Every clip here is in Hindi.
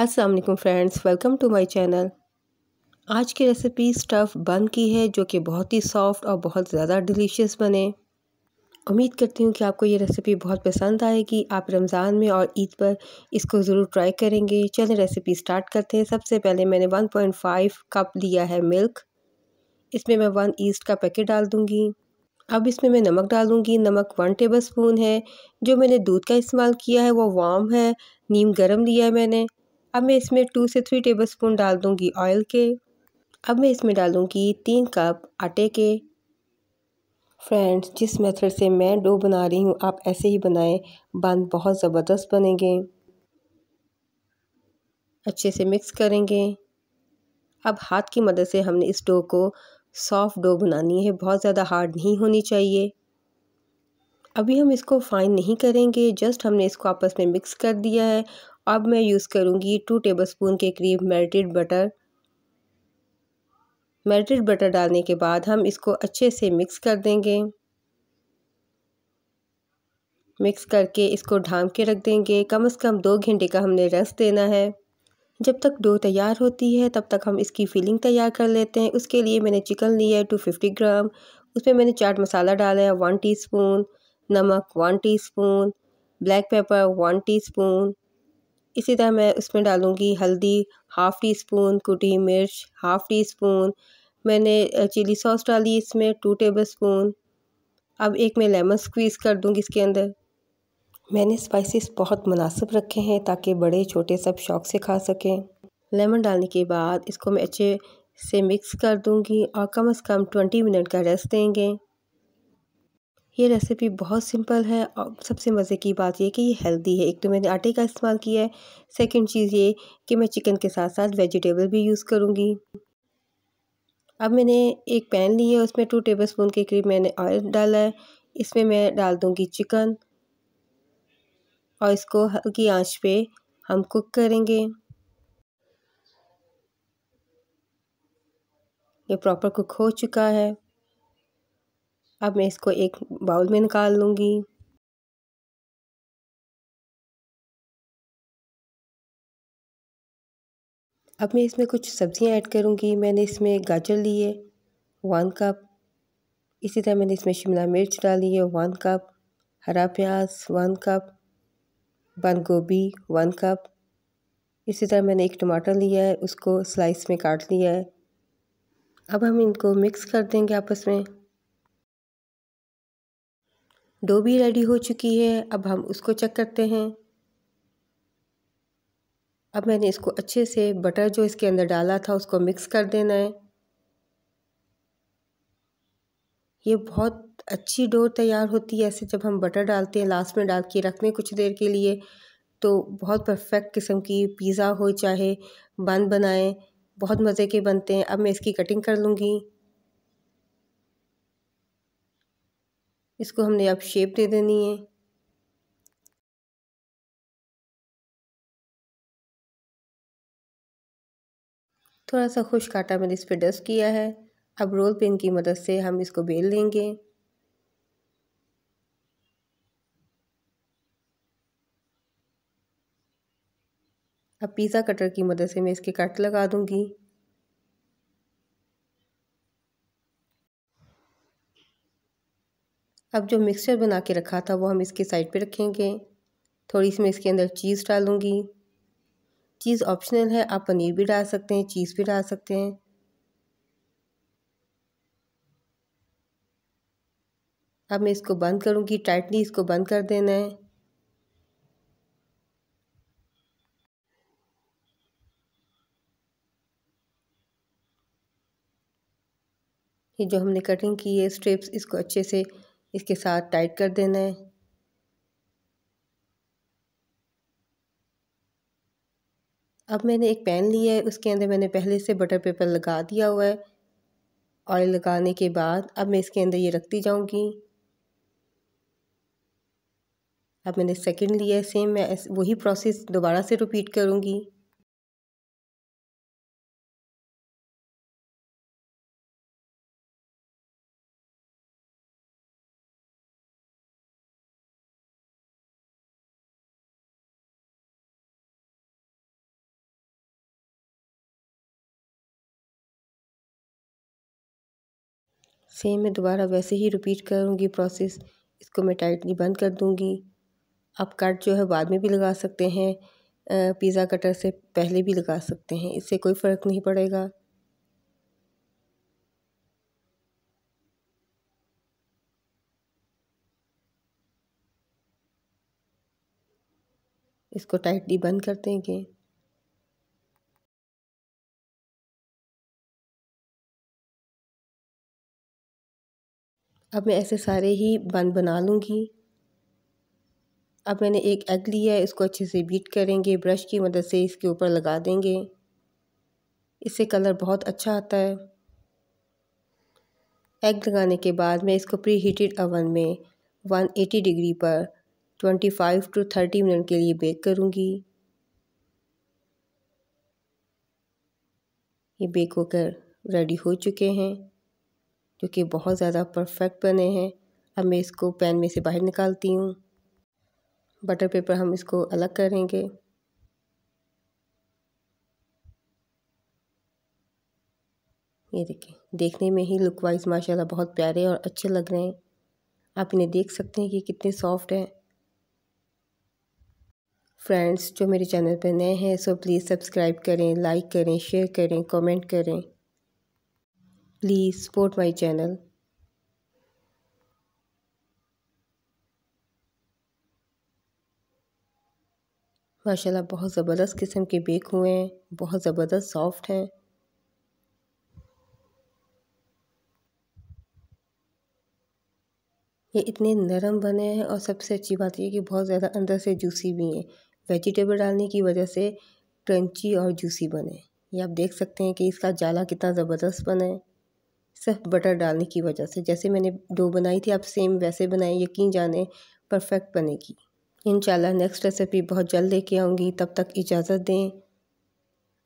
अस्सलाम वालेकुम friends welcome to my channel आज की रेसिपी स्टफ़ बन की है जो कि बहुत ही सॉफ्ट और बहुत ज़्यादा डिलीशियस बने उम्मीद करती हूँ कि आपको ये रेसिपी बहुत पसंद आएगी आप रमज़ान में और ईद पर इसको ज़रूर ट्राई करेंगे चलें रेसिपी स्टार्ट करते हैं सबसे पहले मैंने 1.5 कप लिया है मिल्क इसमें मैं वन ईस्ट का पैकेट डाल दूँगी अब इसमें मैं नमक डालूंगी नमक वन टेबल स्पून है जो मैंने दूध का इस्तेमाल किया है वो वाम है नीम गरम लिया है मैंने अब मैं इसमें टू से थ्री टेबल स्पून डाल दूँगी ऑयल के अब मैं इसमें डालूँगी तीन कप आटे के फ्रेंड्स जिस मेथड से मैं डो बना रही हूँ आप ऐसे ही बनाएं बन बहुत ज़बरदस्त बनेंगे अच्छे से मिक्स करेंगे अब हाथ की मदद से हमने इस डो को सॉफ्ट डो बनानी है बहुत ज़्यादा हार्ड नहीं होनी चाहिए अभी हम इसको फाइन नहीं करेंगे जस्ट हमने इसको आपस में मिक्स कर दिया है अब मैं यूज़ करूँगी टू टेबलस्पून के करीब मेल्टेड बटर मेल्टेड बटर डालने के बाद हम इसको अच्छे से मिक्स कर देंगे मिक्स करके इसको ढाम के रख देंगे कम से कम दो घंटे का हमने रेस्ट देना है जब तक डो तैयार होती है तब तक हम इसकी फिलिंग तैयार कर लेते हैं उसके लिए मैंने चिकन लिया है टू फिफ्टी ग्राम उसमें मैंने चाट मसाला डाला है वन टीस्पून नमक one teaspoon black pepper one teaspoon इसी तरह मैं उसमें डालूँगी हल्दी हाफ़ टी स्पून कुटी मिर्च हाफ़ टी स्पून मैंने चिली सॉस डाली इसमें टू टेबल स्पून अब एक मैं लेमन स्क्वीज़ कर दूँगी इसके अंदर मैंने स्पाइसेस बहुत मुनासिब रखे हैं ताकि बड़े छोटे सब शौक से खा सकें लेमन डालने के बाद इसको मैं अच्छे से मिक्स कर दूँगी और कम अज़ कम ट्वेंटी मिनट का रेस्ट देंगे ये रेसिपी बहुत सिंपल है और सबसे मज़े की बात यह कि ये हेल्दी है एक तो मैंने आटे का इस्तेमाल किया है सेकंड चीज़ ये कि मैं चिकन के साथ साथ वेजिटेबल भी यूज़ करूँगी अब मैंने एक पैन ली है उसमें टू टेबल स्पून के करीब मैंने ऑयल डाला है इसमें मैं डाल दूँगी चिकन और इसको हल्की आँच पर हम कुक करेंगे ये प्रॉपर कुक हो चुका है अब मैं इसको एक बाउल में निकाल लूँगी अब मैं इसमें कुछ सब्ज़ियाँ ऐड करूँगी मैंने इसमें गाजर ली है वन कप इसी तरह मैंने इसमें शिमला मिर्च डाली है वन कप हरा प्याज वन कप बंद गोभी वन कप इसी तरह मैंने एक टमाटर लिया है उसको स्लाइस में काट लिया है अब हम इनको मिक्स कर देंगे आपस में डो भी रेडी हो चुकी है अब हम उसको चेक करते हैं अब मैंने इसको अच्छे से बटर जो इसके अंदर डाला था उसको मिक्स कर देना है ये बहुत अच्छी डो तैयार होती है ऐसे जब हम बटर डालते हैं लास्ट में डाल के रखने कुछ देर के लिए तो बहुत परफेक्ट किस्म की पिज़्ज़ा हो चाहे बन बनाएं बहुत मज़े के बनते हैं अब मैं इसकी कटिंग कर लूँगी इसको हमने अब शेप दे देनी है थोड़ा सा खुश काटा मैंने इस पर डस्ट किया है अब रोल पिन की मदद से हम इसको बेल लेंगे अब पिज़्ज़ा कटर की मदद से मैं इसके कट लगा दूंगी अब जो मिक्सचर बना के रखा था वो हम इसके साइड पे रखेंगे थोड़ी सी मैं इसके अंदर चीज़ डालूँगी चीज़ ऑप्शनल है आप पनीर भी डाल सकते हैं चीज़ भी डाल सकते हैं अब मैं इसको बंद करूँगी टाइटली इसको बंद कर देना है ये जो हमने कटिंग की है स्ट्रिप्स इसको अच्छे से इसके साथ टाइट कर देना है अब मैंने एक पैन लिया है उसके अंदर मैंने पहले से बटर पेपर लगा दिया हुआ है ऑयल लगाने के बाद अब मैं इसके अंदर ये रखती जाऊंगी अब मैंने सेकंड लिया है सेम मैं वही प्रोसेस दोबारा से रिपीट करूंगी सेम मैं दोबारा वैसे ही रिपीट करूँगी प्रोसेस इसको मैं टाइटली बंद कर दूँगी आप कट जो है बाद में भी लगा सकते हैं पिज़्ज़ा कटर से पहले भी लगा सकते हैं इससे कोई फ़र्क नहीं पड़ेगा इसको टाइटली बंद कर देंगे अब मैं ऐसे सारे ही बन बना लूँगी अब मैंने एक एग लिया है इसको अच्छे से बीट करेंगे ब्रश की मदद से इसके ऊपर लगा देंगे इससे कलर बहुत अच्छा आता है एग लगाने के बाद मैं इसको प्री हीटेड अवन में 180 डिग्री पर 25 टू 30 मिनट के लिए बेक करूँगी ये बेक होकर रेडी हो चुके हैं जो कि बहुत ज़्यादा परफेक्ट बने हैं अब मैं इसको पैन में से बाहर निकालती हूँ बटर पेपर हम इसको अलग करेंगे ये देखिए देखने में ही लुक वाइज माशाल्लाह बहुत प्यारे और अच्छे लग रहे हैं आप इन्हें देख सकते हैं कि कितने सॉफ्ट हैं फ्रेंड्स जो मेरे चैनल पर नए हैं सो प्लीज़ सब्सक्राइब करें लाइक करें शेयर करें कमेंट करें प्लीज़ सपोर्ट माई चैनल माशाल्लाह बहुत ज़बरदस्त किस्म के बेक हुए हैं बहुत ज़बरदस्त सॉफ्ट हैं ये इतने नरम बने हैं और सबसे अच्छी बात यह कि बहुत ज़्यादा अंदर से जूसी भी हैं वेजिटेबल डालने की वजह से क्रंची और जूसी बने ये आप देख सकते हैं कि इसका जाला कितना ज़बरदस्त बना है सिर्फ बटर डालने की वजह से जैसे मैंने डो बनाई थी आप सेम वैसे बनाएं यकीन जाने परफेक्ट बनेगी इन नेक्स्ट रेसिपी बहुत जल्द लेके आऊँगी तब तक इजाज़त दें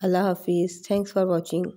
अल्लाह हाफिज़ थैंक्स फॉर वॉचिंग